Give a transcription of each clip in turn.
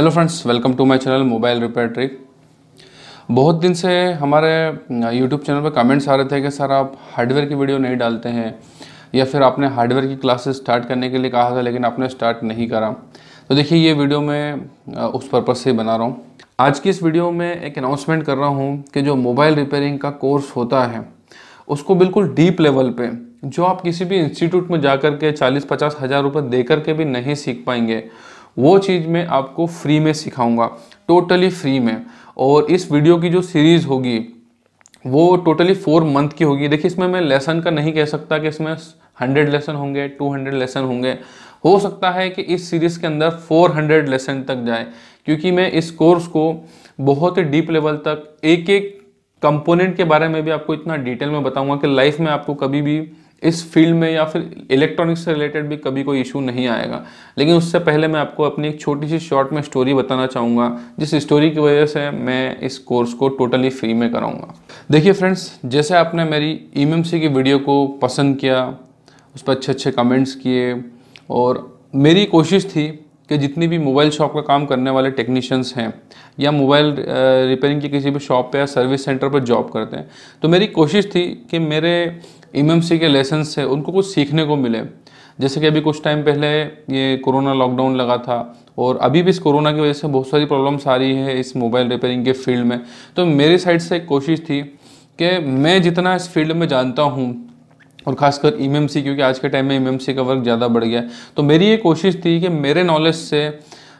hello friends welcome to my channel mobile repair trick बहुत दिन से हमारे यूट्यूब चैनल पर कमेंट्स आ रहे थे कि सर आप हार्डवेयर की वीडियो नहीं डालते हैं या फिर आपने हार्डवेयर की क्लासेस स्टार्ट करने के लिए कहा था लेकिन आपने स्टार्ट नहीं करा तो देखिए ये वीडियो मैं उस पर्पज़ से बना रहा हूँ आज की इस वीडियो में एक अनाउंसमेंट कर रहा हूँ कि जो मोबाइल रिपेयरिंग का कोर्स होता है उसको बिल्कुल डीप लेवल पर जो आप किसी भी इंस्टीट्यूट में जा कर के चालीस पचास हज़ार रुपये दे करके भी नहीं सीख पाएंगे वो चीज़ मैं आपको फ्री में सिखाऊंगा टोटली फ्री में और इस वीडियो की जो सीरीज़ होगी वो टोटली फोर मंथ की होगी देखिए इसमें मैं लेसन का नहीं कह सकता कि इसमें हंड्रेड लेसन होंगे टू हंड्रेड लेसन होंगे हो सकता है कि इस सीरीज़ के अंदर फोर हंड्रेड लेसन तक जाए क्योंकि मैं इस कोर्स को बहुत ही डीप लेवल तक एक एक कंपोनेंट के बारे में भी आपको इतना डिटेल में बताऊंगा कि लाइफ में आपको कभी भी इस फील्ड में या फिर इलेक्ट्रॉनिक्स से रिलेटेड भी कभी कोई इशू नहीं आएगा लेकिन उससे पहले मैं आपको अपनी एक छोटी सी शॉर्ट में स्टोरी बताना चाहूँगा जिस स्टोरी की वजह से मैं इस कोर्स को टोटली फ्री में कराऊँगा देखिए फ्रेंड्स जैसे आपने मेरी ई e की वीडियो को पसंद किया उस पर अच्छे अच्छे कमेंट्स किए और मेरी कोशिश थी कि जितनी भी मोबाइल शॉप का काम करने वाले टेक्नीशियंस हैं या मोबाइल रिपेयरिंग की किसी भी शॉप पे या सर्विस सेंटर पर जॉब करते हैं तो मेरी कोशिश थी कि मेरे एम के लेसन से उनको कुछ सीखने को मिले जैसे कि अभी कुछ टाइम पहले ये कोरोना लॉकडाउन लगा था और अभी भी इस कोरोना की वजह से बहुत सारी प्रॉब्लम्स आ रही है इस मोबाइल रिपेयरिंग के फील्ड में तो मेरी साइड से एक कोशिश थी कि मैं जितना इस फील्ड में जानता हूँ और ख़ासकर ई क्योंकि आज के टाइम में ई का वर्क ज़्यादा बढ़ गया तो मेरी ये कोशिश थी कि मेरे नॉलेज से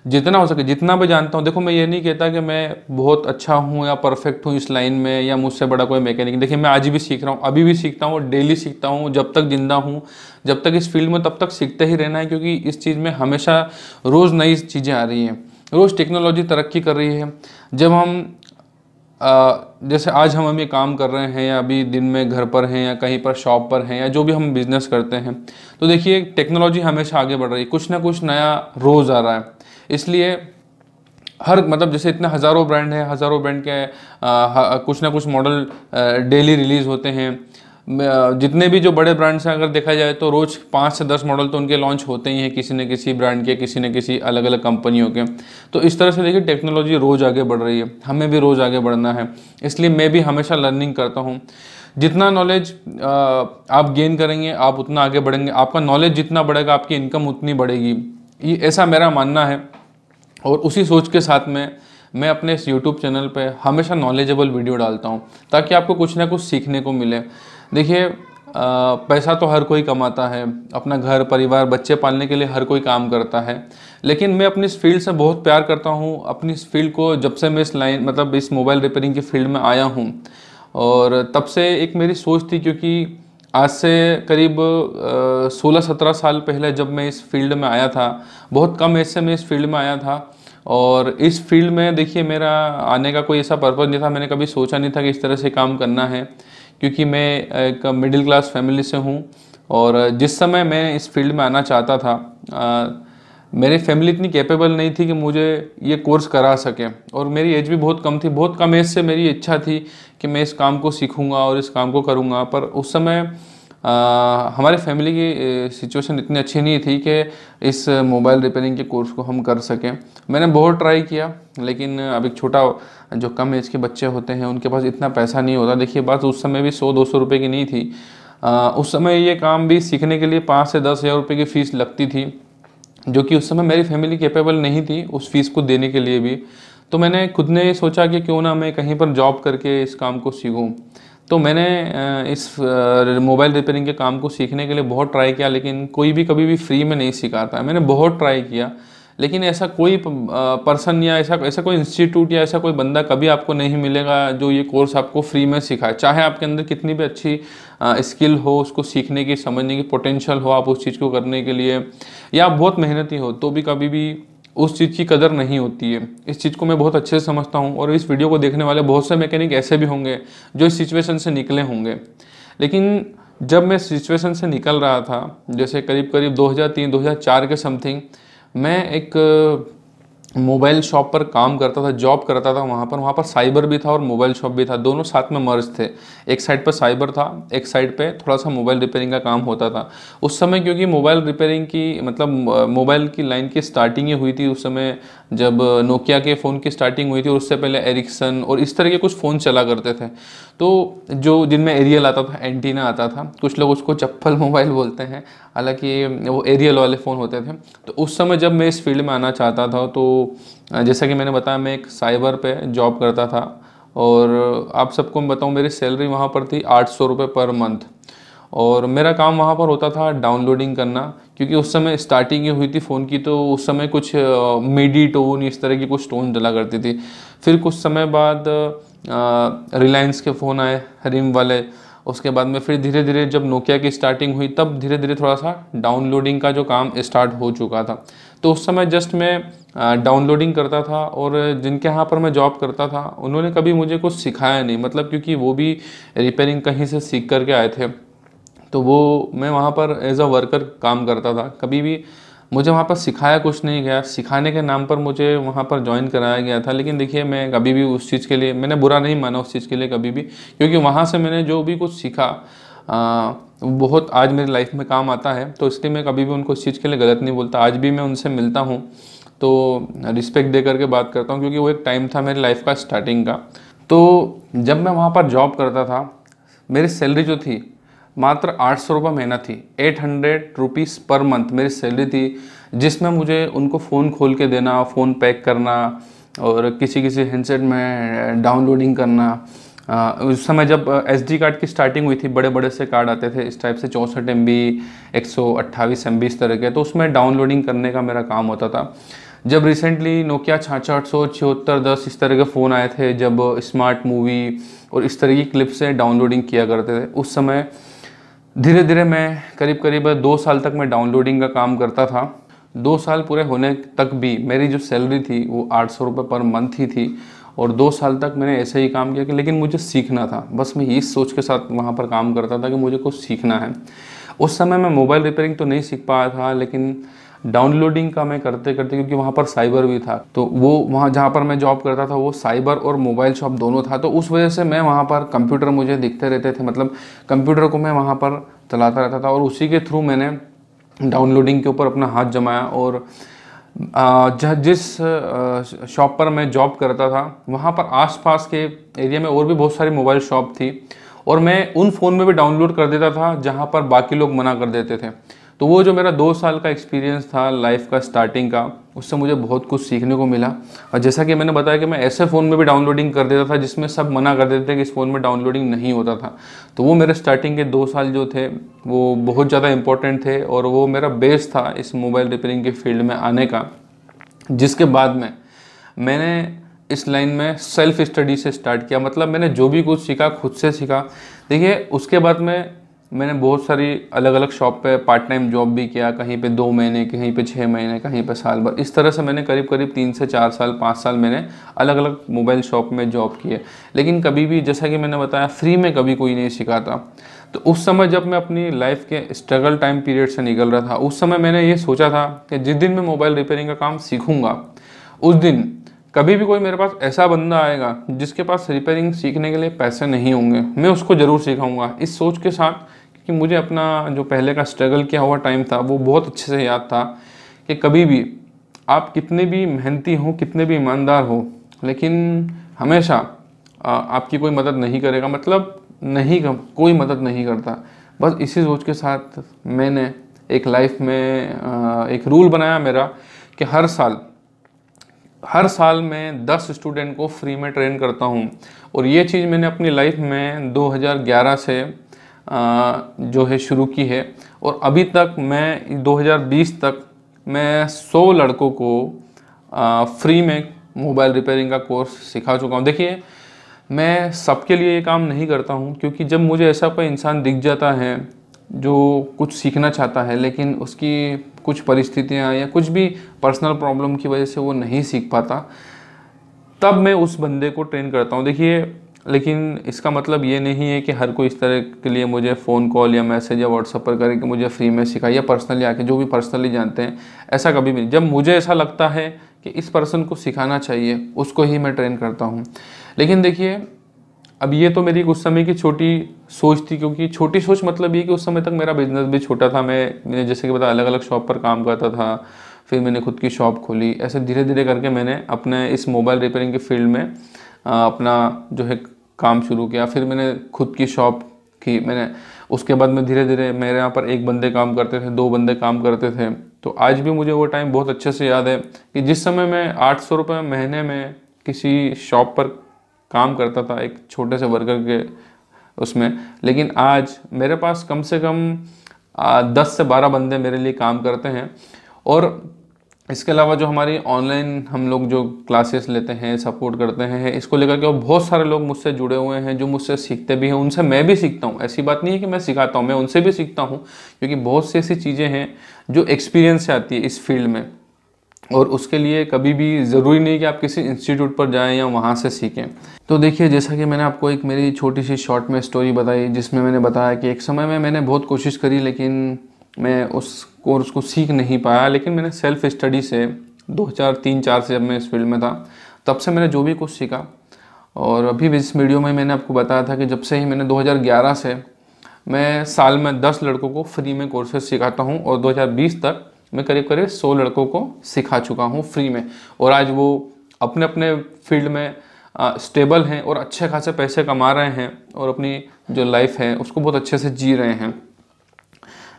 जितना हो सके जितना भी जानता हूँ देखो मैं ये नहीं कहता कि मैं बहुत अच्छा हूँ या परफेक्ट हूँ इस लाइन में या मुझसे बड़ा कोई मैकेनिक देखिए मैं आज भी सीख रहा हूँ अभी भी सीखता हूँ डेली सीखता हूँ जब तक जिंदा हूँ जब तक इस फील्ड में तब तक सीखते ही रहना है क्योंकि इस चीज़ में हमेशा रोज़ नई चीज़ें आ रही हैं रोज़ टेक्नोलॉजी तरक्की कर रही है जब हम आ, जैसे आज हम अभी काम कर रहे हैं या अभी दिन में घर पर हैं या कहीं पर शॉप पर हैं या जो भी हम बिज़नेस करते हैं तो देखिए टेक्नोलॉजी हमेशा आगे बढ़ रही है कुछ ना कुछ नया रोज़ आ रहा है इसलिए हर मतलब जैसे इतने हज़ारों ब्रांड हैं हज़ारों ब्रांड के कुछ ना कुछ मॉडल डेली रिलीज़ होते हैं जितने भी जो बड़े ब्रांड्स हैं अगर देखा जाए तो रोज़ पाँच से दस मॉडल तो उनके लॉन्च होते ही हैं किसी न किसी ब्रांड के किसी न किसी अलग अलग कंपनियों के तो इस तरह से देखिए टेक्नोलॉजी रोज़ आगे बढ़ रही है हमें भी रोज़ आगे बढ़ना है इसलिए मैं भी हमेशा लर्निंग करता हूँ जितना नॉलेज आप गेन करेंगे आप उतना आगे बढ़ेंगे आपका नॉलेज जितना बढ़ेगा आपकी इनकम उतनी बढ़ेगी ये ऐसा मेरा मानना है और उसी सोच के साथ में मैं अपने इस यूट्यूब चैनल पे हमेशा नॉलेजेबल वीडियो डालता हूँ ताकि आपको कुछ ना कुछ सीखने को मिले देखिए पैसा तो हर कोई कमाता है अपना घर परिवार बच्चे पालने के लिए हर कोई काम करता है लेकिन मैं अपनी इस फील्ड से बहुत प्यार करता हूँ अपनी इस फील्ड को जब से मैं इस लाइन मतलब इस मोबाइल रिपेयरिंग की फील्ड में आया हूँ और तब से एक मेरी सोच थी क्योंकि आज से करीब 16-17 साल पहले जब मैं इस फील्ड में आया था बहुत कम ऐसे में इस फील्ड में आया था और इस फील्ड में देखिए मेरा आने का कोई ऐसा पर्पज़ नहीं था मैंने कभी सोचा नहीं था कि इस तरह से काम करना है क्योंकि मैं एक मिडिल क्लास फैमिली से हूँ और जिस समय मैं इस फील्ड में आना चाहता था मेरी फैमिली इतनी कैपेबल नहीं थी कि मुझे ये कोर्स करा सके और मेरी एज भी बहुत कम थी बहुत कम एज से मेरी इच्छा थी कि मैं इस काम को सीखूँगा और इस काम को करूँगा पर उस समय आ, हमारे फैमिली की सिचुएशन इतनी अच्छी नहीं थी कि इस मोबाइल रिपेयरिंग के कोर्स को हम कर सकें मैंने बहुत ट्राई किया लेकिन अब एक छोटा जो कम एज के बच्चे होते हैं उनके पास इतना पैसा नहीं होता देखिए बात उस समय भी सौ दो सौ रुपये की नहीं थी आ, उस समय ये काम भी सीखने के लिए पाँच से दस हज़ार रुपये की फ़ीस लगती थी जो कि उस समय मेरी फैमिली कैपेबल नहीं थी उस फीस को देने के लिए भी तो मैंने खुद ने ये सोचा कि क्यों ना मैं कहीं पर जॉब करके इस काम को सीखूं तो मैंने इस मोबाइल रिपेयरिंग के काम को सीखने के लिए बहुत ट्राई किया लेकिन कोई भी कभी भी फ्री में नहीं सिखाता मैंने बहुत ट्राई किया लेकिन ऐसा कोई पर्सन या ऐसा ऐसा कोई इंस्टीट्यूट या ऐसा कोई बंदा कभी आपको नहीं मिलेगा जो ये कोर्स आपको फ्री में सिखाए चाहे आपके अंदर कितनी भी अच्छी स्किल हो उसको सीखने की समझने की पोटेंशियल हो आप उस चीज़ को करने के लिए या आप बहुत मेहनती हो तो भी कभी भी उस चीज़ की कदर नहीं होती है इस चीज़ को मैं बहुत अच्छे से समझता हूँ और इस वीडियो को देखने वाले बहुत से मैकेनिक ऐसे भी होंगे जो इस सिचुएशन से निकले होंगे लेकिन जब मैं सिचुएशन से निकल रहा था जैसे करीब करीब 2003 2004 के समथिंग मैं एक मोबाइल शॉप पर काम करता था जॉब करता था वहाँ पर वहाँ पर साइबर भी था और मोबाइल शॉप भी था दोनों साथ में मर्ज थे एक साइड पर साइबर था एक साइड पे थोड़ा सा मोबाइल रिपेयरिंग का काम होता था उस समय क्योंकि मोबाइल रिपेयरिंग की मतलब मोबाइल की लाइन की स्टार्टिंग ही हुई थी उस समय जब नोकिया के फ़ोन की स्टार्टिंग हुई थी और उससे पहले एरिक्सन और इस तरह के कुछ फ़ोन चला करते थे तो जो जिनमें एरियल आता था एंटीना आता था कुछ लोग उसको चप्पल मोबाइल बोलते हैं हालांकि वो एरियल वाले फ़ोन होते थे तो उस समय जब मैं इस फील्ड में आना चाहता था तो जैसा कि मैंने बताया मैं एक साइबर पे जॉब करता था और आप सबको मैं बताऊँ मेरी सैलरी वहाँ पर थी आठ सौ रुपये पर मंथ और मेरा काम वहाँ पर होता था डाउनलोडिंग करना क्योंकि उस समय स्टार्टिंग ही हुई थी फ़ोन की तो उस समय कुछ मिडी टोन इस तरह की कुछ टोन डला करती थी फिर कुछ समय बाद रिलायंस के फ़ोन आए रिम वाले उसके बाद में फिर धीरे धीरे जब नोकिया की स्टार्टिंग हुई तब धीरे धीरे थोड़ा सा डाउनलोडिंग का जो काम स्टार्ट हो चुका था तो उस समय जस्ट मैं डाउनलोडिंग करता था और जिनके यहाँ पर मैं जॉब करता था उन्होंने कभी मुझे कुछ सिखाया नहीं मतलब क्योंकि वो भी रिपेयरिंग कहीं से सीख करके आए थे तो वो मैं वहाँ पर एज अ वर्कर काम करता था कभी भी मुझे वहाँ पर सिखाया कुछ नहीं गया सिखाने के नाम पर मुझे वहाँ पर ज्वाइन कराया गया था लेकिन देखिए मैं कभी भी उस चीज़ के लिए मैंने बुरा नहीं माना उस चीज़ के लिए कभी भी क्योंकि वहाँ से मैंने जो भी कुछ सीखा वो बहुत आज मेरी लाइफ में काम आता है तो इसलिए मैं कभी भी उनको इस चीज़ के लिए गलत नहीं बोलता आज भी मैं उनसे मिलता हूँ तो रिस्पेक्ट दे करके बात करता हूँ क्योंकि वो एक टाइम था मेरी लाइफ का स्टार्टिंग का तो जब मैं वहाँ पर जॉब करता था मेरी सैलरी जो थी मात्र आठ सौ रुपये महीना थी eight hundred rupees per month मेरी सैलरी थी जिसमें मुझे उनको फ़ोन खोल के देना फ़ोन पैक करना और किसी किसी हैंडसेट में डाउनलोडिंग करना आ, उस समय जब एस डी कार्ड की स्टार्टिंग हुई थी बड़े बड़े से कार्ड आते थे इस टाइप से चौंसठ एम बी एक सौ एम बी इस तरह के तो उसमें डाउनलोडिंग करने का मेरा काम होता था जब रिसेंटली नोकिया छाछठ सौ छिहत्तर दस इस तरह के फ़ोन आए थे जब स्मार्ट मूवी और इस तरह की क्लिप से डाउनलोडिंग किया करते थे उस समय धीरे धीरे मैं करीब करीब दो साल तक मैं डाउनलोडिंग का काम करता था दो साल पूरे होने तक भी मेरी जो सैलरी थी वो आठ सौ रुपये पर मंथ ही थी और दो साल तक मैंने ऐसे ही काम किया कि लेकिन मुझे सीखना था बस मैं इस सोच के साथ वहाँ पर काम करता था कि मुझे कुछ सीखना है उस समय मैं मोबाइल रिपेयरिंग तो नहीं सीख पाया था लेकिन डाउनलोडिंग का मैं करते करते क्योंकि वहाँ पर साइबर भी था तो वो वहाँ जहाँ पर मैं जॉब करता था वो साइबर और मोबाइल शॉप दोनों था तो उस वजह से मैं वहाँ पर कंप्यूटर मुझे दिखते रहते थे मतलब कंप्यूटर को मैं वहाँ पर चलाता रहता था और उसी के थ्रू मैंने डाउनलोडिंग के ऊपर अपना हाथ जमाया और जिस शॉप पर मैं जॉब करता था वहाँ पर आसपास के एरिया में और भी बहुत सारी मोबाइल शॉप थी और मैं उन फ़ोन में भी डाउनलोड कर देता था जहाँ पर बाकी लोग मना कर देते थे तो वो जो मेरा दो साल का एक्सपीरियंस था लाइफ का स्टार्टिंग का उससे मुझे बहुत कुछ सीखने को मिला और जैसा कि मैंने बताया कि मैं ऐसे फ़ोन में भी डाउनलोडिंग कर देता था जिसमें सब मना कर देते थे कि इस फ़ोन में डाउनलोडिंग नहीं होता था तो वो मेरे स्टार्टिंग के दो साल जो थे वो बहुत ज़्यादा इंपॉर्टेंट थे और वो मेरा बेस था इस मोबाइल रिपेयरिंग के फील्ड में आने का जिसके बाद में मैंने इस लाइन में सेल्फ स्टडी से स्टार्ट किया मतलब मैंने जो भी कुछ सीखा खुद से सीखा देखिए उसके बाद में मैंने बहुत सारी अलग अलग शॉप पे पार्ट टाइम जॉब भी किया कहीं पे दो महीने कहीं पे छः महीने कहीं पे साल भर इस तरह से मैंने करीब करीब तीन से चार साल पाँच साल मैंने अलग अलग मोबाइल शॉप में जॉब किए लेकिन कभी भी जैसा कि मैंने बताया फ्री में कभी कोई नहीं सिखाता तो उस समय जब मैं अपनी लाइफ के स्ट्रगल टाइम पीरियड से निकल रहा था उस समय मैंने ये सोचा था कि जिस दिन मैं मोबाइल रिपेयरिंग का काम सीखूँगा उस दिन कभी भी कोई मेरे पास ऐसा बंदा आएगा जिसके पास रिपेयरिंग सीखने के लिए पैसे नहीं होंगे मैं उसको ज़रूर सिखाऊंगा इस सोच के साथ कि मुझे अपना जो पहले का स्ट्रगल किया हुआ टाइम था वो बहुत अच्छे से याद था कि कभी भी आप कितने भी मेहनती हों कितने भी ईमानदार हो लेकिन हमेशा आपकी कोई मदद नहीं करेगा मतलब नहीं कर, कोई मदद नहीं करता बस इसी सोच के साथ मैंने एक लाइफ में एक रूल बनाया मेरा कि हर साल हर साल मैं 10 स्टूडेंट को फ्री में ट्रेन करता हूँ और ये चीज़ मैंने अपनी लाइफ में 2011 से जो है शुरू की है और अभी तक मैं 2020 तक मैं 100 लड़कों को फ्री में मोबाइल रिपेयरिंग का कोर्स सिखा चुका हूँ देखिए मैं सबके लिए ये काम नहीं करता हूँ क्योंकि जब मुझे ऐसा कोई इंसान दिख जाता है जो कुछ सीखना चाहता है लेकिन उसकी कुछ परिस्थितियाँ या कुछ भी पर्सनल प्रॉब्लम की वजह से वो नहीं सीख पाता तब मैं उस बंदे को ट्रेन करता हूँ देखिए लेकिन इसका मतलब ये नहीं है कि हर कोई इस तरह के लिए मुझे फ़ोन कॉल या मैसेज या व्हाट्सअप पर करके मुझे फ्री में सिखाए या पर्सनली आके जो भी पर्सनली जानते हैं ऐसा कभी भी नहीं जब मुझे ऐसा लगता है कि इस पर्सन को सिखाना चाहिए उसको ही मैं ट्रेन करता हूँ लेकिन देखिए अब ये तो मेरी उस समय की छोटी सोच थी क्योंकि छोटी सोच मतलब ये कि उस समय तक मेरा बिजनेस भी छोटा था मैं मैंने जैसे कि पता अलग अलग शॉप पर काम करता था फिर मैंने खुद की शॉप खोली ऐसे धीरे धीरे करके मैंने अपने इस मोबाइल रिपेयरिंग के फील्ड में अपना जो है काम शुरू किया फिर मैंने खुद की शॉप की मैंने उसके बाद में धीरे धीरे मेरे यहाँ पर एक बंदे काम करते थे दो बंदे काम करते थे तो आज भी मुझे वो टाइम बहुत अच्छे से याद है कि जिस समय मैं आठ सौ रुपये महीने में किसी शॉप पर काम करता था एक छोटे से वर्कर के उसमें लेकिन आज मेरे पास कम से कम दस से बारह बंदे मेरे लिए काम करते हैं और इसके अलावा जो हमारी ऑनलाइन हम लोग जो क्लासेस लेते हैं सपोर्ट करते हैं इसको लेकर के और बहुत सारे लोग मुझसे जुड़े हुए हैं जो मुझसे सीखते भी हैं उनसे मैं भी सीखता हूँ ऐसी बात नहीं है कि मैं सिखाता हूँ मैं उनसे भी सीखता हूँ क्योंकि बहुत सी ऐसी चीज़ें हैं जो एक्सपीरियंस से आती है इस फील्ड में और उसके लिए कभी भी ज़रूरी नहीं कि आप किसी इंस्टीट्यूट पर जाएं या वहाँ से सीखें तो देखिए जैसा कि मैंने आपको एक मेरी छोटी सी शॉर्ट में स्टोरी बताई जिसमें मैंने बताया कि एक समय में मैंने बहुत कोशिश करी लेकिन मैं उस कोर्स को सीख नहीं पाया लेकिन मैंने सेल्फ स्टडी से दो हज़ार तीन चार से जब मैं इस फील्ड में था तब से मैंने जो भी कुछ सीखा और अभी भी इस वीडियो में मैंने आपको बताया था कि जब से ही मैंने 2011 से मैं साल में 10 लड़कों को फ्री में कोर्सेज सिखाता हूँ और 2020 तक मैं करीब करीब सौ लड़कों को सिखा चुका हूँ फ्री में और आज वो अपने अपने फील्ड में स्टेबल हैं और अच्छे खासे पैसे कमा रहे हैं और अपनी जो लाइफ है उसको बहुत अच्छे से जी रहे हैं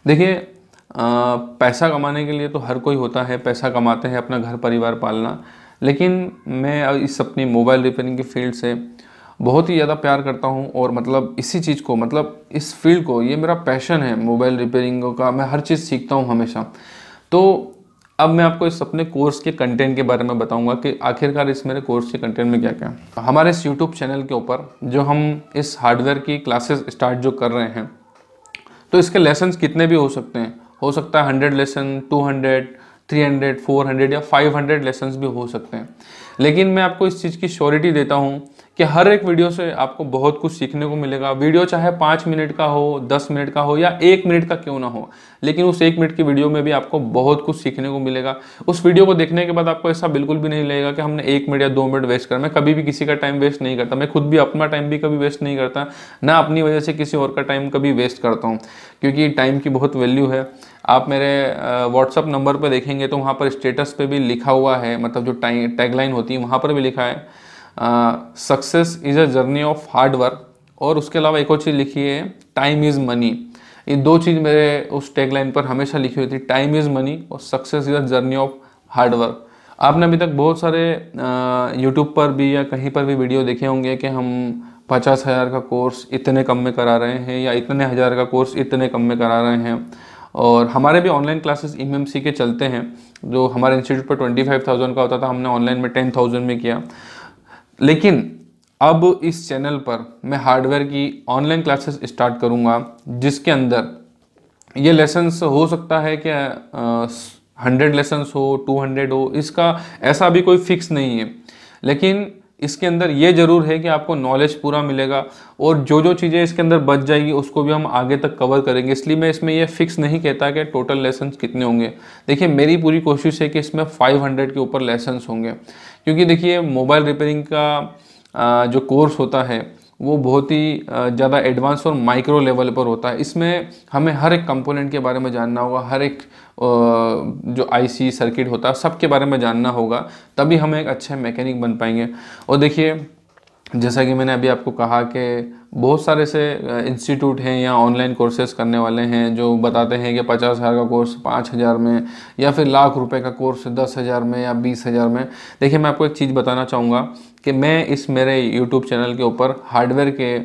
देखिए पैसा कमाने के लिए तो हर कोई होता है पैसा कमाते हैं अपना घर परिवार पालना लेकिन मैं इस अपनी मोबाइल रिपेयरिंग की फील्ड से बहुत ही ज़्यादा प्यार करता हूँ और मतलब इसी चीज़ को मतलब इस फील्ड को ये मेरा पैशन है मोबाइल रिपेयरिंग का मैं हर चीज़ सीखता हूँ हमेशा तो अब मैं आपको इस अपने कोर्स के कंटेंट के बारे में बताऊंगा कि आखिरकार इस मेरे कोर्स के कंटेंट में क्या क्या है हमारे इस यूट्यूब चैनल के ऊपर जो हम इस हार्डवेयर की क्लासेस स्टार्ट जो कर रहे हैं तो इसके लेसन कितने भी हो सकते हैं हो सकता है hundred lesson two hundred three hundred four hundred या फाइव हंड्रेड लेसन भी हो सकते हैं लेकिन मैं आपको इस चीज़ की श्योरिटी देता हूँ कि हर एक वीडियो से आपको बहुत कुछ सीखने को मिलेगा वीडियो चाहे पाँच मिनट का हो दस मिनट का हो या एक मिनट का क्यों ना हो लेकिन उस एक मिनट की वीडियो में भी आपको बहुत कुछ सीखने को मिलेगा उस वीडियो को देखने के बाद आपको ऐसा बिल्कुल भी नहीं लगेगा कि हमने एक मिनट या दो मिनट वेस्ट करा मैं कभी भी किसी का टाइम वेस्ट नहीं करता मैं खुद भी अपना टाइम भी कभी वेस्ट नहीं करता ना अपनी वजह से किसी और का टाइम कभी वेस्ट करता हूँ क्योंकि टाइम की बहुत वैल्यू है आप मेरे व्हाट्सअप नंबर पर देखेंगे तो वहाँ पर स्टेटस पर भी लिखा हुआ है मतलब जो टाइम टैगलाइन होती है वहाँ पर भी लिखा है success is a journey of hard work और उसके अलावा एक और चीज़ लिखी है टाइम इज़ मनी ये दो चीज़ मेरे उस टैग लाइन पर हमेशा लिखी हुई थी टाइम इज़ मनी और success is a journey of hard work आपने अभी तक बहुत सारे यूट्यूब पर भी या कहीं पर भी वीडियो देखे होंगे कि हम पचास हज़ार का कोर्स इतने कम में करा रहे हैं या इतने हज़ार का कोर्स इतने कम में करा रहे हैं और हमारे भी ऑनलाइन क्लासेस एम के चलते हैं जो हमारे इंस्टीट्यूट पर ट्वेंटी फाइव थाउजेंड का होता था हमने ऑनलाइन में टेन थाउजेंड में किया लेकिन अब इस चैनल पर मैं हार्डवेयर की ऑनलाइन क्लासेस स्टार्ट करूँगा जिसके अंदर ये लेसन्स हो सकता है कि हंड्रेड लेसन्स हो टू हंड्रेड हो इसका ऐसा भी कोई फिक्स नहीं है लेकिन इसके अंदर ये ज़रूर है कि आपको नॉलेज पूरा मिलेगा और जो जो चीज़ें इसके अंदर बच जाएगी उसको भी हम आगे तक कवर करेंगे इसलिए मैं इसमें यह फिक्स नहीं कहता कि टोटल लेसन्स कितने होंगे देखिए मेरी पूरी कोशिश है कि इसमें 500 के ऊपर लेसन्स होंगे क्योंकि देखिए मोबाइल रिपेयरिंग का जो कोर्स होता है वो बहुत ही ज़्यादा एडवांस और माइक्रो लेवल पर होता है इसमें हमें हर एक कंपोनेंट के बारे में जानना होगा हर एक जो आईसी सर्किट होता है सब के बारे में जानना होगा तभी हम एक अच्छे मैकेनिक बन पाएंगे और देखिए जैसा कि मैंने अभी आपको कहा कि बहुत सारे से इंस्टीट्यूट हैं या ऑनलाइन कोर्सेज करने वाले हैं जो बताते हैं कि पचास हज़ार का कोर्स पाँच हज़ार में या फिर लाख रुपए का कोर्स दस हज़ार में या बीस हज़ार में देखिए मैं आपको एक चीज़ बताना चाहूँगा कि मैं इस मेरे यूट्यूब चैनल के ऊपर हार्डवेयर के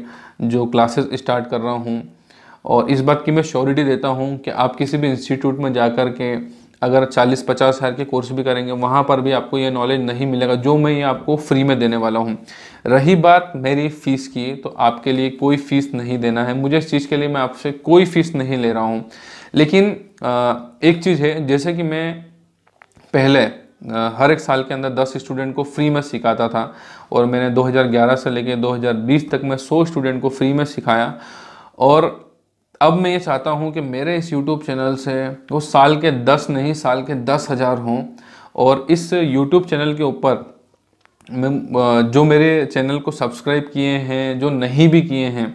जो क्लासेस स्टार्ट कर रहा हूँ और इस बात की मैं श्योरिटी देता हूँ कि आप किसी भी इंस्टीट्यूट में जा कर के अगर 40-50 हज़ार के कोर्स भी करेंगे वहाँ पर भी आपको ये नॉलेज नहीं मिलेगा जो मैं ये आपको फ्री में देने वाला हूँ रही बात मेरी फ़ीस की तो आपके लिए कोई फ़ीस नहीं देना है मुझे इस चीज़ के लिए मैं आपसे कोई फ़ीस नहीं ले रहा हूँ लेकिन एक चीज़ है जैसे कि मैं पहले हर एक साल के अंदर 10 स्टूडेंट को फ्री में सिखाता था और मैंने 2011 से लेकर 2020 तक मैं 100 स्टूडेंट को फ्री में सिखाया और अब मैं ये चाहता हूँ कि मेरे इस यूट्यूब चैनल से वो साल के दस नहीं साल के दस हज़ार हों और इस यूट्यूब चैनल के ऊपर जो मेरे चैनल को सब्सक्राइब किए हैं जो नहीं भी किए हैं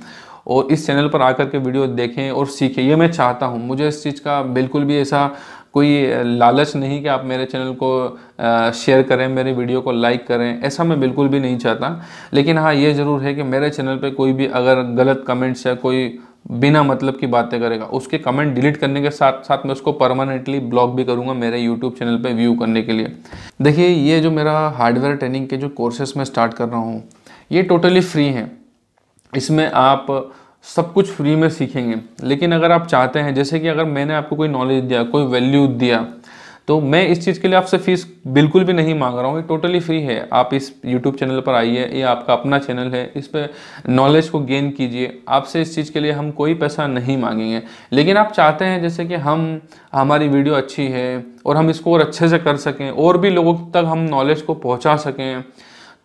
और इस चैनल पर आकर के वीडियो देखें और सीखें ये मैं चाहता हूँ मुझे इस चीज़ का बिल्कुल भी ऐसा कोई लालच नहीं कि आप मेरे चैनल को शेयर करें मेरी वीडियो को लाइक करें ऐसा मैं बिल्कुल भी नहीं चाहता लेकिन हाँ ये ज़रूर है कि मेरे चैनल पे कोई भी अगर गलत कमेंट्स या कोई बिना मतलब की बातें करेगा उसके कमेंट डिलीट करने के साथ साथ मैं उसको परमानेंटली ब्लॉक भी करूँगा मेरे यूट्यूब चैनल पर व्यू करने के लिए देखिए ये जो मेरा हार्डवेयर ट्रेनिंग के जो कोर्सेस मैं स्टार्ट कर रहा हूँ ये टोटली फ्री हैं इसमें आप सब कुछ फ्री में सीखेंगे लेकिन अगर आप चाहते हैं जैसे कि अगर मैंने आपको कोई नॉलेज दिया कोई वैल्यू दिया तो मैं इस चीज़ के लिए आपसे फीस बिल्कुल भी नहीं मांग रहा हूँ ये टोटली फ्री है आप इस यूट्यूब चैनल पर आइए ये आपका अपना चैनल है इस पर नॉलेज को गेन कीजिए आपसे इस चीज़ के लिए हम कोई पैसा नहीं मांगेंगे लेकिन आप चाहते हैं जैसे कि हम हमारी वीडियो अच्छी है और हम इसको और अच्छे से कर सकें और भी लोगों तक हम नॉलेज को पहुँचा सकें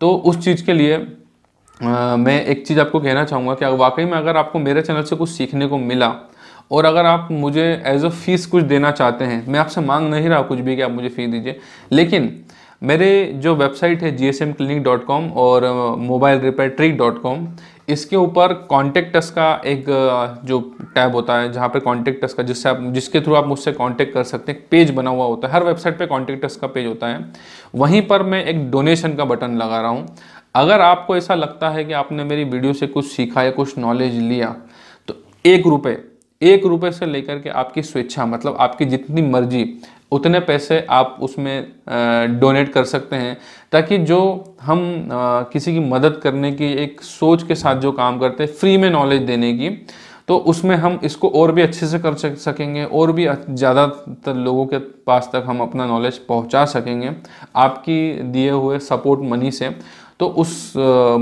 तो उस चीज़ के लिए आ, मैं एक चीज़ आपको कहना चाहूँगा कि वाकई में अगर आपको मेरे चैनल से कुछ सीखने को मिला और अगर आप मुझे एज अ फ़ीस कुछ देना चाहते हैं मैं आपसे मांग नहीं रहा कुछ भी कि आप मुझे फ़ीस दीजिए लेकिन मेरे जो वेबसाइट है जी क्लिनिक डॉट कॉम और mobile repair trick dot com इसके ऊपर कॉन्टेक्ट अस का एक जो टैब होता है जहाँ पर कॉन्टेक्ट अस का जिससे आप जिसके थ्रू आप मुझसे कॉन्टेक्ट कर सकते हैं पेज बना हुआ होता है हर वेबसाइट पे कॉन्टेक्ट अस का पेज होता है वहीं पर मैं एक डोनेशन का बटन लगा रहा हूँ अगर आपको ऐसा लगता है कि आपने मेरी वीडियो से कुछ सीखा या कुछ नॉलेज लिया तो एक रुपये एक रुपये से लेकर के आपकी स्वेच्छा मतलब आपकी जितनी मर्जी उतने पैसे आप उसमें डोनेट कर सकते हैं ताकि जो हम किसी की मदद करने की एक सोच के साथ जो काम करते हैं फ्री में नॉलेज देने की तो उसमें हम इसको और भी अच्छे से कर सकेंगे और भी ज़्यादातर लोगों के पास तक हम अपना नॉलेज पहुंचा सकेंगे आपकी दिए हुए सपोर्ट मनी से तो उस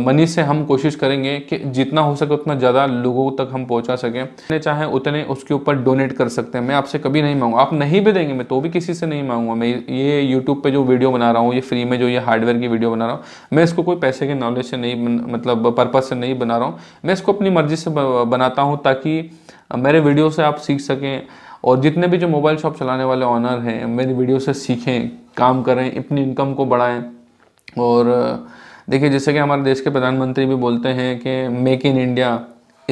मनी से हम कोशिश करेंगे कि जितना हो सके उतना ज़्यादा लोगों तक हम पहुंचा सकें जितने चाहें उतने उसके ऊपर डोनेट कर सकते हैं मैं आपसे कभी नहीं मांगूंगा आप नहीं भी देंगे मैं तो भी किसी से नहीं मांगूंगा मैं ये यूट्यूब पे जो वीडियो बना रहा हूँ ये फ्री में जो ये हार्डवेयर की वीडियो बना रहा हूँ मैं इसको कोई पैसे के नॉलेज से नहीं मतलब पर्पज़ से नहीं बना रहा हूँ मैं इसको अपनी मर्ज़ी से बनाता हूँ ताकि मेरे वीडियो से आप सीख सकें और जितने भी जो मोबाइल शॉप चलाने वाले ऑनर हैं मेरी वीडियो से सीखें काम करें अपनी इनकम को बढ़ाएँ और देखिए जैसे कि हमारे देश के प्रधानमंत्री भी बोलते हैं कि make in India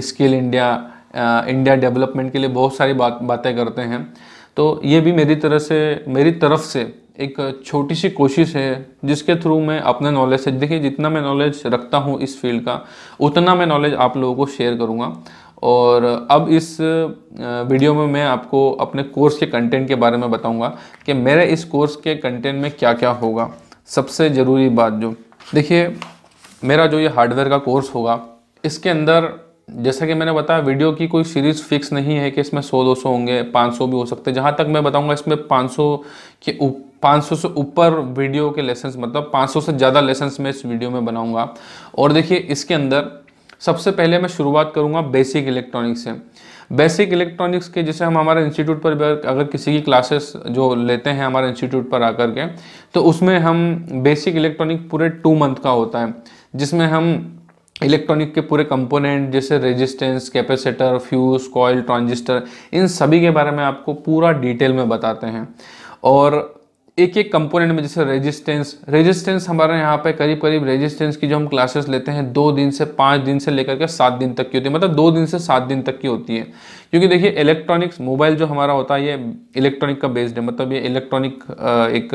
skill India India development के लिए बहुत सारी बात बातें करते हैं तो ये भी मेरी तरह से मेरी तरफ से एक छोटी सी कोशिश है जिसके थ्रू मैं अपना नॉलेज से देखिए जितना मैं नॉलेज रखता हूँ इस फील्ड का उतना मैं नॉलेज आप लोगों को शेयर करूँगा और अब इस वीडियो uh, में मैं आपको अपने कोर्स के कंटेंट के बारे में बताऊँगा कि मेरे इस कोर्स के कंटेंट में क्या क्या होगा सबसे ज़रूरी बात जो देखिए मेरा जो ये हार्डवेयर का कोर्स होगा इसके अंदर जैसा कि मैंने बताया वीडियो की कोई सीरीज़ फिक्स नहीं है कि इसमें 100 200 होंगे 500 भी हो सकते हैं जहाँ तक मैं बताऊँगा इसमें 500 के उप 500 से ऊपर वीडियो के लेसन्स मतलब 500 से ज़्यादा लेसन्स मैं इस वीडियो में बनाऊँगा और देखिए इसके अंदर सबसे पहले मैं शुरुआत करूँगा बेसिक इलेक्ट्रॉनिक्स से बेसिक इलेक्ट्रॉनिक्स के जैसे हम हमारे इंस्टीट्यूट पर अगर किसी की क्लासेस जो लेते हैं हमारे इंस्टीट्यूट पर आकर के तो उसमें हम बेसिक इलेक्ट्रॉनिक पूरे टू मंथ का होता है जिसमें हम इलेक्ट्रॉनिक के पूरे कंपोनेंट जैसे resistance capacitor fuse coil transistor इन सभी के बारे में आपको पूरा डिटेल में बताते हैं और एक एक कंपोनेंट में जैसे रेजिस्टेंस रेजिस्टेंस हमारे यहाँ पे करीब करीब रेजिस्टेंस की जो हम क्लासेस लेते हैं दो दिन से पाँच दिन से लेकर के सात दिन तक की होती है मतलब दो दिन से सात दिन तक की होती है क्योंकि देखिए इलेक्ट्रॉनिक्स मोबाइल जो हमारा होता है ये इलेक्ट्रॉनिक का बेस्ड है मतलब ये इलेक्ट्रॉनिक एक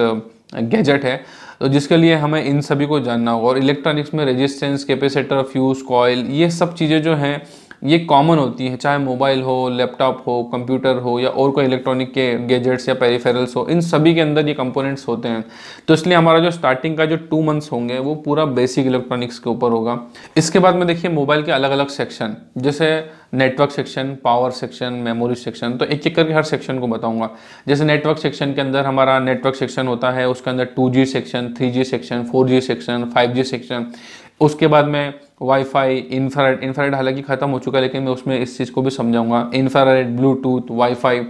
गैजेट है तो जिसके लिए हमें इन सभी को जानना होगा और इलेक्ट्रॉनिक्स में रेजिस्टेंस कैपेसिटर फ्यूज कॉयल ये सब चीज़ें जो हैं ये कॉमन होती हैं चाहे मोबाइल हो लैपटॉप हो कंप्यूटर हो या और कोई इलेक्ट्रॉनिक के गैजेट्स या पेरीफेरल्स हो इन सभी के अंदर ये कंपोनेंट्स होते हैं तो इसलिए हमारा जो स्टार्टिंग का जो टू मंथ्स होंगे वो पूरा बेसिक इलेक्ट्रॉनिक्स के ऊपर होगा इसके बाद में देखिए मोबाइल के अलग अलग सेक्शन जैसे network section power section memory section तो एक एक करके हर सेक्शन को बताऊंगा जैसे नेटवर्क सेक्शन के अंदर हमारा नेटवर्क सेक्शन होता है उसके अंदर G section G section G section G section उसके बाद में वाईफाई इंफ्रारेड इंफ्रारेड हालांकि ख़त्म हो चुका है लेकिन मैं उसमें इस चीज़ को भी समझाऊंगा इंफ्रारेड ब्लूटूथ वाईफाई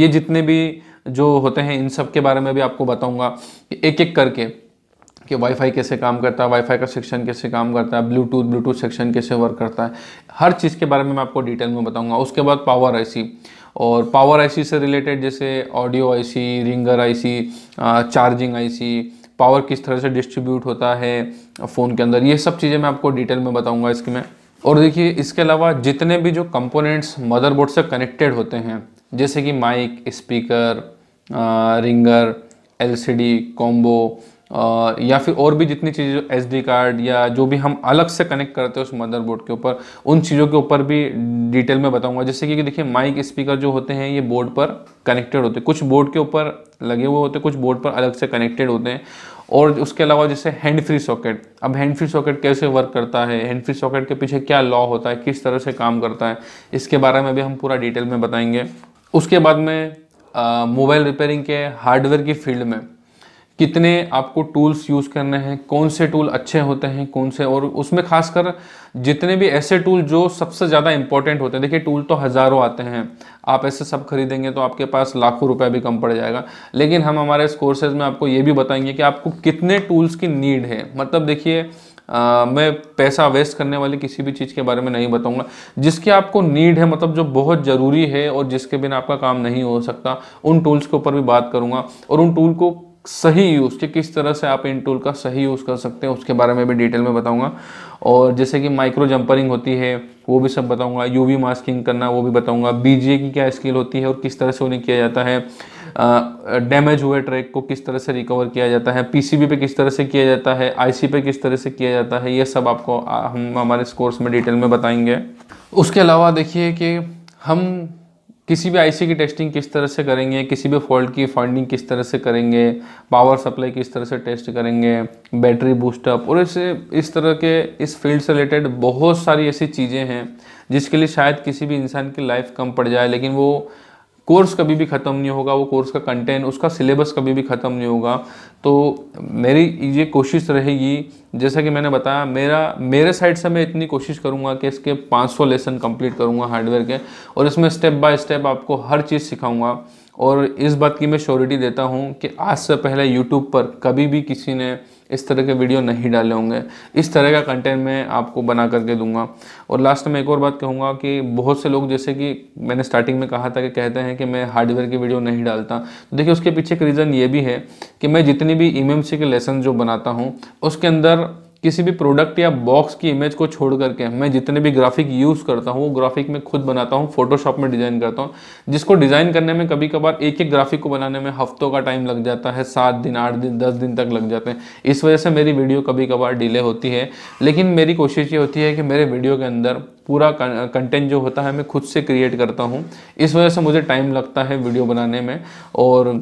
ये जितने भी जो होते हैं इन सब के बारे में भी आपको बताऊंगा एक एक करके कि वाईफाई कैसे काम करता है वाईफाई का सेक्शन कैसे काम करता है ब्लूटूथ ब्लूटूथ सेक्शन कैसे वर्क करता है हर चीज़ के बारे में मैं आपको डिटेल में बताऊंगा उसके बाद पावर आईसी और पावर आईसी से रिलेटेड जैसे audio IC ringer IC charging IC power किस तरह से डिस्ट्रीब्यूट होता है फ़ोन के अंदर ये सब चीज़ें मैं आपको डिटेल में बताऊंगा इसके में और देखिए इसके अलावा जितने भी जो कंपोनेंट्स मदरबोर्ड से कनेक्टेड होते हैं जैसे कि mic speaker ringer LCD combo या फिर और भी जितनी चीज़ें जो एस कार्ड या जो भी हम अलग से कनेक्ट करते हैं उस मदरबोर्ड के ऊपर उन चीज़ों के ऊपर भी डिटेल में बताऊंगा जैसे कि देखिए माइक स्पीकर जो होते हैं ये बोर्ड पर कनेक्टेड होते हैं कुछ बोर्ड के ऊपर लगे हुए होते हैं कुछ बोर्ड पर अलग से कनेक्टेड होते हैं और उसके अलावा जैसे हैंड फ्री सॉकेट अब हैंड फ्री सॉकेट कैसे वर्क करता है हैंड फ्री सॉकेट के पीछे क्या लॉ होता है किस तरह से काम करता है इसके बारे में भी हम पूरा डिटेल में बताएंगे उसके बाद में मोबाइल रिपेयरिंग के हार्डवेयर की फील्ड में कितने आपको टूल्स यूज़ करने हैं कौन से टूल अच्छे होते हैं कौन से और उसमें खासकर जितने भी ऐसे टूल जो सबसे ज़्यादा इंपॉर्टेंट होते हैं देखिए टूल तो हज़ारों आते हैं आप ऐसे सब खरीदेंगे तो आपके पास लाखों रुपया भी कम पड़ जाएगा लेकिन हम हमारे इस कोर्सेज में आपको ये भी बताएंगे कि आपको कितने टूल्स की नीड है मतलब देखिए मैं पैसा वेस्ट करने वाली किसी भी चीज़ के बारे में नहीं बताऊंगा जिसकी आपको नीड है मतलब जो बहुत ज़रूरी है और जिसके बिना आपका काम नहीं हो सकता उन टूल्स के ऊपर भी बात करूंगा और उन टूल को सही यूज़ कि किस तरह से आप इन टूल का सही यूज़ कर सकते हैं उसके बारे में भी डिटेल में बताऊंगा और जैसे कि माइक्रो जंपरिंग होती है वो भी सब बताऊंगा यूवी मास्किंग करना वो भी बताऊंगा बीजे की क्या स्किल होती है और किस तरह से उन्हें किया जाता है डैमेज हुए ट्रैक को किस तरह से रिकवर किया जाता है पीसीबी पे किस तरह से किया जाता है आईसी पे किस तरह से किया जाता है ये सब आपको हम हमारे इस कोर्स में डिटेल में बताएंगे उसके अलावा देखिए कि हम किसी भी आईसी की टेस्टिंग किस तरह से करेंगे किसी भी फॉल्ट की फाइंडिंग किस तरह से करेंगे पावर सप्लाई किस तरह से टेस्ट करेंगे बैटरी बूस्टअप और ऐसे इस तरह के इस फील्ड से रिलेटेड बहुत सारी ऐसी चीज़ें हैं जिसके लिए शायद किसी भी इंसान की लाइफ कम पड़ जाए लेकिन वो कोर्स कभी भी ख़त्म नहीं होगा वो कोर्स का कंटेंट उसका सिलेबस कभी भी ख़त्म नहीं होगा तो मेरी ये कोशिश रहेगी जैसा कि मैंने बताया मेरा मेरे साइड से मैं इतनी कोशिश करूँगा कि इसके 500 लेसन कंप्लीट करूँगा हार्डवेयर के और इसमें स्टेप बाय स्टेप आपको हर चीज़ सिखाऊँगा और इस बात की मैं श्योरिटी देता हूँ कि आज से पहले यूट्यूब पर कभी भी किसी ने इस तरह के वीडियो नहीं डाले होंगे इस तरह का कंटेंट मैं आपको बना करके दूंगा और लास्ट में एक और बात कहूँगा कि बहुत से लोग जैसे कि मैंने स्टार्टिंग में कहा था कि कहते हैं कि मैं हार्डवेयर की वीडियो नहीं डालता तो देखिए उसके पीछे एक रीज़न ये भी है कि मैं जितनी भी ई के लेसन जो बनाता हूँ उसके अंदर किसी भी प्रोडक्ट या बॉक्स की इमेज को छोड़ करके मैं जितने भी ग्राफिक यूज़ करता हूँ वो ग्राफिक मैं खुद बनाता हूँ फोटोशॉप में डिज़ाइन करता हूँ जिसको डिज़ाइन करने में कभी कभार एक एक ग्राफिक को बनाने में हफ्तों का टाइम लग जाता है सात दिन आठ दिन दस दिन तक लग जाते हैं इस वजह से मेरी वीडियो कभी कभार डिले होती है लेकिन मेरी कोशिश ये होती है कि मेरे वीडियो के अंदर पूरा कंटेंट जो होता है मैं खुद से क्रिएट करता हूँ इस वजह से मुझे टाइम लगता है वीडियो बनाने में और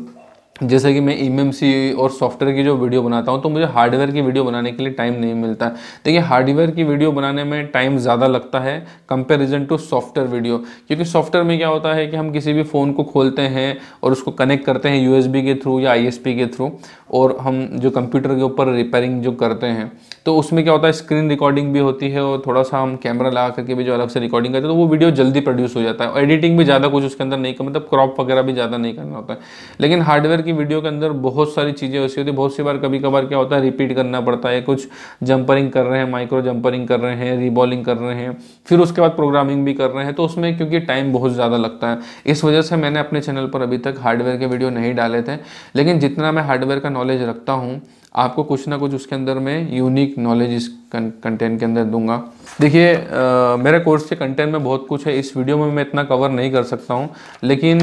जैसे कि मैं ई और सॉफ्टवेयर की जो वीडियो बनाता हूँ तो मुझे हार्डवेयर की वीडियो बनाने के लिए टाइम नहीं मिलता देखिए हार्डवेयर की वीडियो बनाने में टाइम ज़्यादा लगता है कंपैरिजन टू सॉफ्टवेयर वीडियो क्योंकि सॉफ्टवेयर में क्या होता है कि हम किसी भी फ़ोन को खोलते हैं और उसको कनेक्ट करते हैं यू के थ्रू या आई के थ्रू और हम जो कंप्यूटर के ऊपर रिपेयरिंग जो करते हैं तो उसमें क्या होता है स्क्रीन रिकॉर्डिंग भी होती है और थोड़ा सा हम कैमरा लगा करके भी जो अलग से रिकॉर्डिंग करते हैं तो वो वीडियो जल्दी प्रोड्यूस हो जाता है एडिटिंग भी ज़्यादा कुछ उसके अंदर नहीं कर मतलब क्रॉप वगैरह भी ज़्यादा नहीं करना होता है लेकिन हार्डवेयर कि वीडियो के अंदर बहुत सारी चीज़ें ऐसी होती है बहुत सी बार कभी कभार क्या होता है रिपीट करना पड़ता है कुछ जंपरिंग कर रहे हैं माइक्रो जंपरिंग कर रहे हैं रीबॉलिंग कर रहे हैं फिर उसके बाद प्रोग्रामिंग भी कर रहे हैं तो उसमें क्योंकि टाइम बहुत ज़्यादा लगता है इस वजह से मैंने अपने चैनल पर अभी तक हार्डवेयर के वीडियो नहीं डाले थे लेकिन जितना मैं हार्डवेयर का नॉलेज रखता हूँ आपको कुछ ना कुछ उसके अंदर में यूनिक नॉलेज इस कंटेंट के अंदर दूंगा देखिए मेरे कोर्स के कंटेंट में बहुत कुछ है इस वीडियो में मैं इतना कवर नहीं कर सकता हूँ लेकिन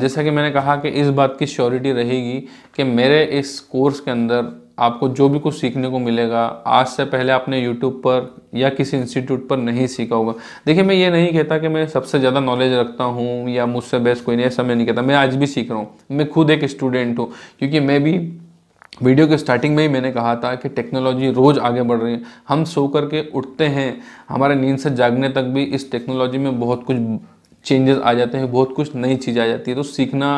जैसा कि मैंने कहा कि इस बात की श्योरिटी रहेगी कि मेरे इस कोर्स के अंदर आपको जो भी कुछ सीखने को मिलेगा आज से पहले आपने यूट्यूब पर या किसी इंस्टीट्यूट पर नहीं सीखा होगा देखिए मैं ये नहीं कहता कि मैं सबसे ज़्यादा नॉलेज रखता हूँ या मुझसे बेस्ट कोई नहीं ऐसा मैं नहीं कहता मैं आज भी सीख रहा हूँ मैं खुद एक स्टूडेंट हूँ क्योंकि मैं भी वीडियो के स्टार्टिंग में ही मैंने कहा था कि टेक्नोलॉजी रोज़ आगे बढ़ रही है हम सो करके उठते हैं हमारे नींद से जागने तक भी इस टेक्नोलॉजी में बहुत कुछ चेंजेस आ जाते हैं बहुत कुछ नई चीज़ आ जाती है तो सीखना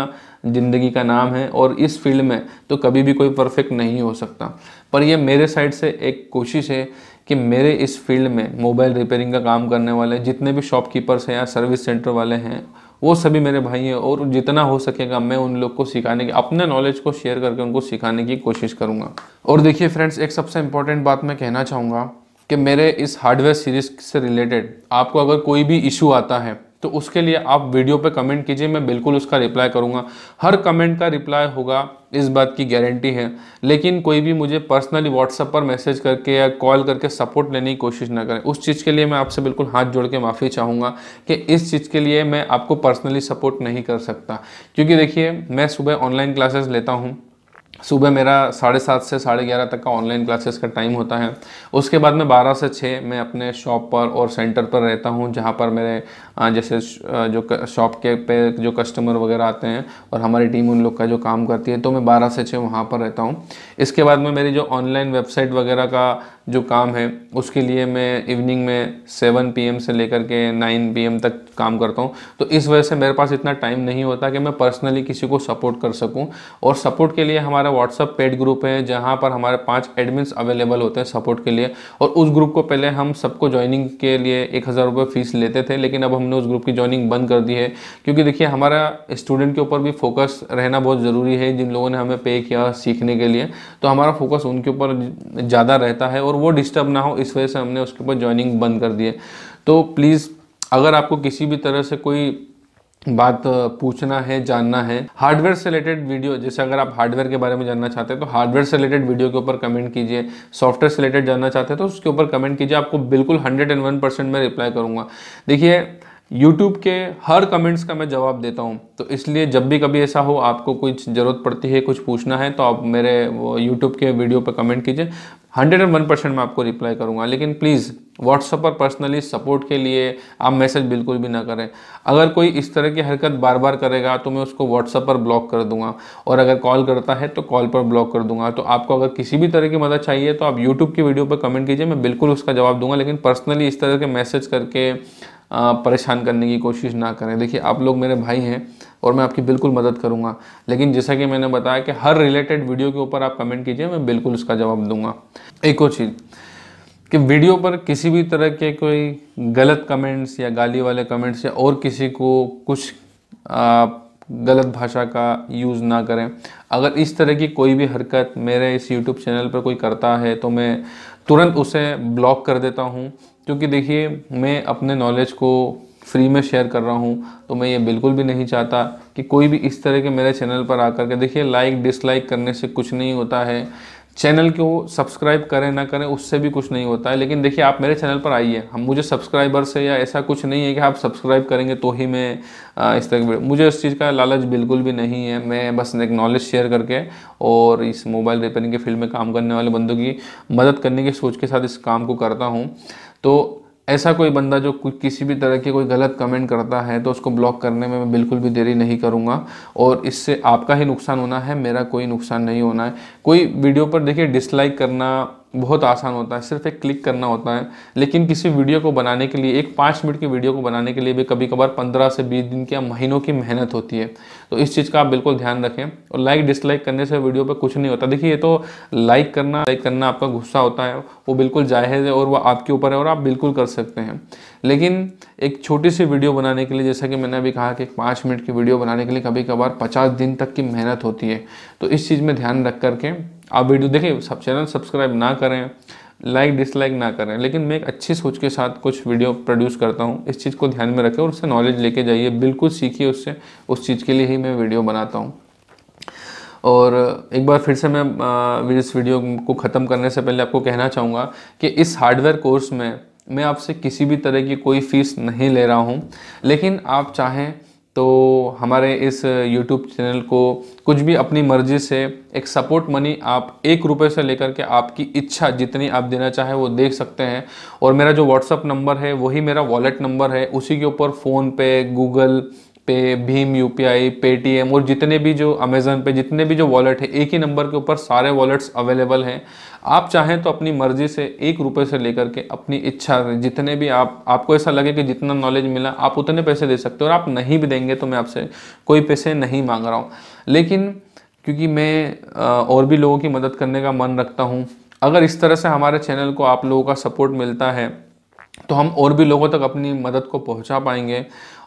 ज़िंदगी का नाम है और इस फील्ड में तो कभी भी कोई परफेक्ट नहीं हो सकता पर यह मेरे साइड से एक कोशिश है कि मेरे इस फील्ड में मोबाइल रिपेयरिंग का काम करने वाले जितने भी शॉपकीपर्स हैं या सर्विस सेंटर वाले हैं वो सभी मेरे भाई हैं और जितना हो सकेगा मैं उन लोग को सिखाने की अपने नॉलेज को शेयर करके उनको सिखाने की कोशिश करूँगा और देखिए फ्रेंड्स एक सबसे इम्पॉर्टेंट बात मैं कहना चाहूँगा कि मेरे इस हार्डवेयर सीरीज से रिलेटेड आपको अगर कोई भी इशू आता है तो उसके लिए आप वीडियो पे कमेंट कीजिए मैं बिल्कुल उसका रिप्लाई करूँगा हर कमेंट का रिप्लाई होगा इस बात की गारंटी है लेकिन कोई भी मुझे पर्सनली व्हाट्सअप पर मैसेज करके या कॉल करके सपोर्ट लेने की कोशिश ना करें उस चीज़ के लिए मैं आपसे बिल्कुल हाथ जोड़ के माफ़ी चाहूँगा कि इस चीज़ के लिए मैं आपको पर्सनली सपोर्ट नहीं कर सकता क्योंकि देखिए मैं सुबह ऑनलाइन क्लासेस लेता हूँ सुबह मेरा साढ़े सात से साढ़े ग्यारह तक का ऑनलाइन क्लासेस का टाइम होता है उसके बाद मैं बारह से छः मैं अपने शॉप पर और सेंटर पर रहता हूँ जहाँ पर मेरे जैसे जो शॉप के पे जो कस्टमर वगैरह आते हैं और हमारी टीम उन लोग का जो काम करती है तो मैं बारह से छः वहाँ पर रहता हूँ इसके बाद में मेरी जो ऑनलाइन वेबसाइट वगैरह का जो काम है उसके लिए मैं इवनिंग में सेवन पी से लेकर के नाइन पी तक काम करता हूँ तो इस वजह से मेरे पास इतना टाइम नहीं होता कि मैं पर्सनली किसी को सपोर्ट कर सकूँ और सपोर्ट के लिए हमारा व्हाट्सअप पेड ग्रुप है जहाँ पर हमारे पाँच एडमिन्स अवेलेबल होते हैं सपोर्ट के लिए और उस ग्रुप को पहले हम सबको ज्वाइनिंग के लिए एक हज़ार रुपये फ़ीस लेते थे लेकिन अब हमने उस ग्रुप की ज्वाइनिंग बंद कर दी है क्योंकि देखिए हमारा स्टूडेंट के ऊपर भी फोकस रहना बहुत ज़रूरी है जिन लोगों ने हमें पे किया सीखने के लिए तो हमारा फोकस उनके ऊपर ज़्यादा रहता है और वो डिस्टर्ब ना हो इस वजह से हमने उसके ऊपर ज्वाइनिंग बंद कर दी है तो प्लीज़ अगर आपको किसी भी तरह से कोई बात पूछना है जानना है हार्डवेयर से रिलेटेड वीडियो जैसे अगर आप हार्डवेयर के बारे में जानना चाहते हैं तो हार्डवेयर से रिलेटेड वीडियो के ऊपर कमेंट कीजिए सॉफ्टवेयर से रिलेटेड जानना चाहते हैं तो उसके ऊपर कमेंट कीजिए आपको बिल्कुल हंड्रेड एंड वन परसेंट मैं रिप्लाई करूंगा देखिए यूट्यूब के हर कमेंट्स का मैं जवाब देता हूँ तो इसलिए जब भी कभी ऐसा हो आपको कुछ ज़रूरत पड़ती है कुछ पूछना है तो आप मेरे वो यूट्यूब के वीडियो पर कमेंट कीजिए हंड्रेड एंड वन परसेंट मैं आपको रिप्लाई करूँगा लेकिन प्लीज़ व्हाट्सएप पर पर्सनली सपोर्ट के लिए आप मैसेज बिल्कुल भी ना करें अगर कोई इस तरह की हरकत बार बार करेगा तो मैं उसको व्हाट्सअप पर ब्लॉक कर दूंगा और अगर कॉल करता है तो कॉल पर ब्लॉक कर दूंगा तो आपको अगर किसी भी तरह की मदद चाहिए तो आप यूट्यूब की वीडियो पर कमेंट कीजिए मैं बिल्कुल उसका जवाब दूंगा लेकिन पर्सनली इस तरह के मैसेज करके परेशान करने की कोशिश ना करें देखिए आप लोग मेरे भाई हैं और मैं आपकी बिल्कुल मदद करूँगा लेकिन जैसा कि मैंने बताया कि हर रिलेटेड वीडियो के ऊपर आप कमेंट कीजिए मैं बिल्कुल उसका जवाब दूंगा एक और चीज़ कि वीडियो पर किसी भी तरह के कोई गलत कमेंट्स या गाली वाले कमेंट्स या और किसी को कुछ आप गलत भाषा का यूज़ ना करें अगर इस तरह की कोई भी हरकत मेरे इस यूट्यूब चैनल पर कोई करता है तो मैं तुरंत उसे ब्लॉक कर देता हूँ क्योंकि देखिए मैं अपने नॉलेज को फ्री में शेयर कर रहा हूँ तो मैं ये बिल्कुल भी नहीं चाहता कि कोई भी इस तरह के मेरे चैनल पर आकर के देखिए लाइक डिसलाइक करने से कुछ नहीं होता है चैनल को सब्सक्राइब करें ना करें उससे भी कुछ नहीं होता है लेकिन देखिए आप मेरे चैनल पर आइए हम मुझे सब्सक्राइबर से या ऐसा कुछ नहीं है कि आप सब्सक्राइब करेंगे तो ही मैं इस तरह मुझे इस चीज़ का लालच बिल्कुल भी नहीं है मैं बस एक नॉलेज शेयर करके और इस मोबाइल रिपेयरिंग के फील्ड में काम करने वाले बंदों की मदद करने की सोच के साथ इस काम को करता हूँ तो ऐसा कोई बंदा जो किसी भी तरह की कोई गलत कमेंट करता है तो उसको ब्लॉक करने में मैं बिल्कुल भी देरी नहीं करूँगा और इससे आपका ही नुकसान होना है मेरा कोई नुकसान नहीं होना है कोई वीडियो पर देखिए डिसलाइक करना बहुत आसान होता है सिर्फ एक क्लिक करना होता है लेकिन किसी वीडियो को बनाने के लिए एक पाँच मिनट की वीडियो को बनाने के लिए भी कभी कभार पंद्रह से बीस दिन की या महीनों की मेहनत होती है तो इस चीज़ का आप बिल्कुल ध्यान रखें और लाइक डिसलाइक करने से वीडियो पर कुछ नहीं होता देखिए ये तो लाइक करना लाइक करना आपका गुस्सा होता है वो बिल्कुल जायज़ है और वह आपके ऊपर है और आप बिल्कुल कर सकते हैं लेकिन एक छोटी सी वीडियो बनाने के लिए जैसा कि मैंने अभी कहा कि पाँच मिनट की वीडियो बनाने के लिए कभी कभार पचास दिन तक की मेहनत होती है तो इस चीज़ में ध्यान रख करके आप वीडियो देखिए सब चैनल सब्सक्राइब ना करें लाइक डिसलाइक ना करें लेकिन मैं एक अच्छी सोच के साथ कुछ वीडियो प्रोड्यूस करता हूँ इस चीज़ को ध्यान में रखें और उससे नॉलेज लेके जाइए बिल्कुल सीखिए उससे उस चीज़ के लिए ही मैं वीडियो बनाता हूँ और एक बार फिर से मैं इस वीडियो को ख़त्म करने से पहले आपको कहना चाहूँगा कि इस हार्डवेयर कोर्स में मैं आपसे किसी भी तरह की कोई फ़ीस नहीं ले रहा हूँ लेकिन आप चाहें तो हमारे इस यूट्यूब चैनल को कुछ भी अपनी मर्जी से एक सपोर्ट मनी आप एक रुपये से लेकर के आपकी इच्छा जितनी आप देना चाहे वो देख सकते हैं और मेरा जो व्हाट्सअप नंबर है वही मेरा वॉलेट नंबर है उसी के ऊपर फ़ोन पे गूगल पे भीम यू पी आई और जितने भी जो अमेज़न पे जितने भी जो वॉलेट है एक ही नंबर के ऊपर सारे वॉलेट्स अवेलेबल हैं आप चाहें तो अपनी मर्ज़ी से एक रुपये से लेकर के अपनी इच्छा जितने भी आप आपको ऐसा लगे कि जितना नॉलेज मिला आप उतने पैसे दे सकते हो और आप नहीं भी देंगे तो मैं आपसे कोई पैसे नहीं मांग रहा हूँ लेकिन क्योंकि मैं और भी लोगों की मदद करने का मन रखता हूँ अगर इस तरह से हमारे चैनल को आप लोगों का सपोर्ट मिलता है तो हम और भी लोगों तक अपनी मदद को पहुँचा पाएंगे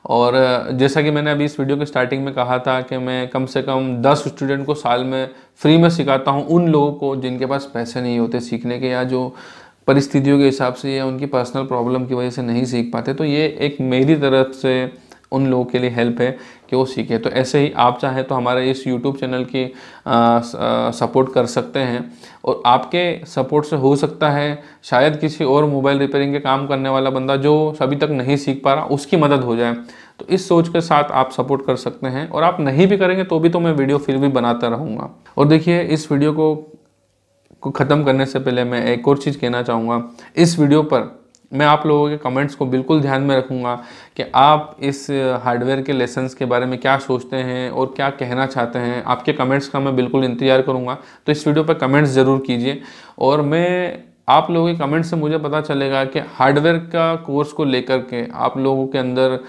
और जैसा कि मैंने अभी इस वीडियो के स्टार्टिंग में कहा था कि मैं कम से कम दस स्टूडेंट को साल में फ्री में सिखाता हूँ उन लोगों को जिनके पास पैसे नहीं होते सीखने के या जो परिस्थितियों के हिसाब से या उनकी पर्सनल प्रॉब्लम की वजह से नहीं सीख पाते तो ये एक मेरी तरफ से उन लोगों के लिए हेल्प है कि वो सीखे तो ऐसे ही आप चाहें तो हमारे इस यूट्यूब चैनल की आ, सपोर्ट कर सकते हैं और आपके सपोर्ट से हो सकता है शायद किसी और मोबाइल रिपेयरिंग के काम करने वाला बंदा जो अभी तक नहीं सीख पा रहा उसकी मदद हो जाए तो इस सोच के साथ आप सपोर्ट कर सकते हैं और आप नहीं भी करेंगे तो भी तो मैं वीडियो फिर भी बनाता रहूँगा और देखिए इस वीडियो को को ख़त्म करने से पहले मैं एक और चीज़ कहना चाहूँगा इस वीडियो पर मैं आप लोगों के कमेंट्स को बिल्कुल ध्यान में रखूँगा कि आप इस हार्डवेयर के लेसन्स के बारे में क्या सोचते हैं और क्या कहना चाहते हैं आपके कमेंट्स का मैं बिल्कुल इंतज़ार करूँगा तो इस वीडियो पर कमेंट्स ज़रूर कीजिए और मैं आप लोगों के कमेंट्स से मुझे पता चलेगा कि हार्डवेयर का कोर्स को लेकर के आप लोगों के अंदर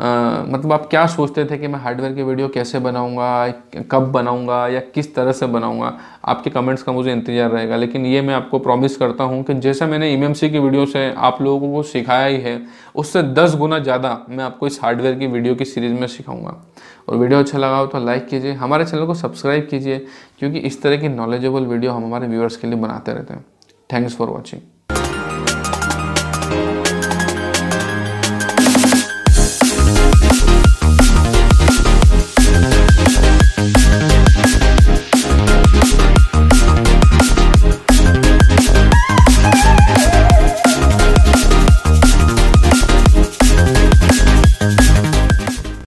आ, मतलब आप क्या सोचते थे कि मैं हार्डवेयर की वीडियो कैसे बनाऊंगा कब बनाऊंगा या किस तरह से बनाऊंगा आपके कमेंट्स का मुझे इंतजार रहेगा लेकिन ये मैं आपको प्रॉमिस करता हूँ कि जैसा मैंने ई की वीडियो से आप लोगों को सिखाया ही है उससे दस गुना ज़्यादा मैं आपको इस हार्डवेयर की वीडियो की सीरीज़ में सिखाऊंगा और वीडियो अच्छा लगा हो तो लाइक कीजिए हमारे चैनल को सब्सक्राइब कीजिए क्योंकि इस तरह की नॉलेजेबल वीडियो हम हमारे व्यूअर्स के लिए बनाते रहते हैं थैंक्स फॉर वॉचिंग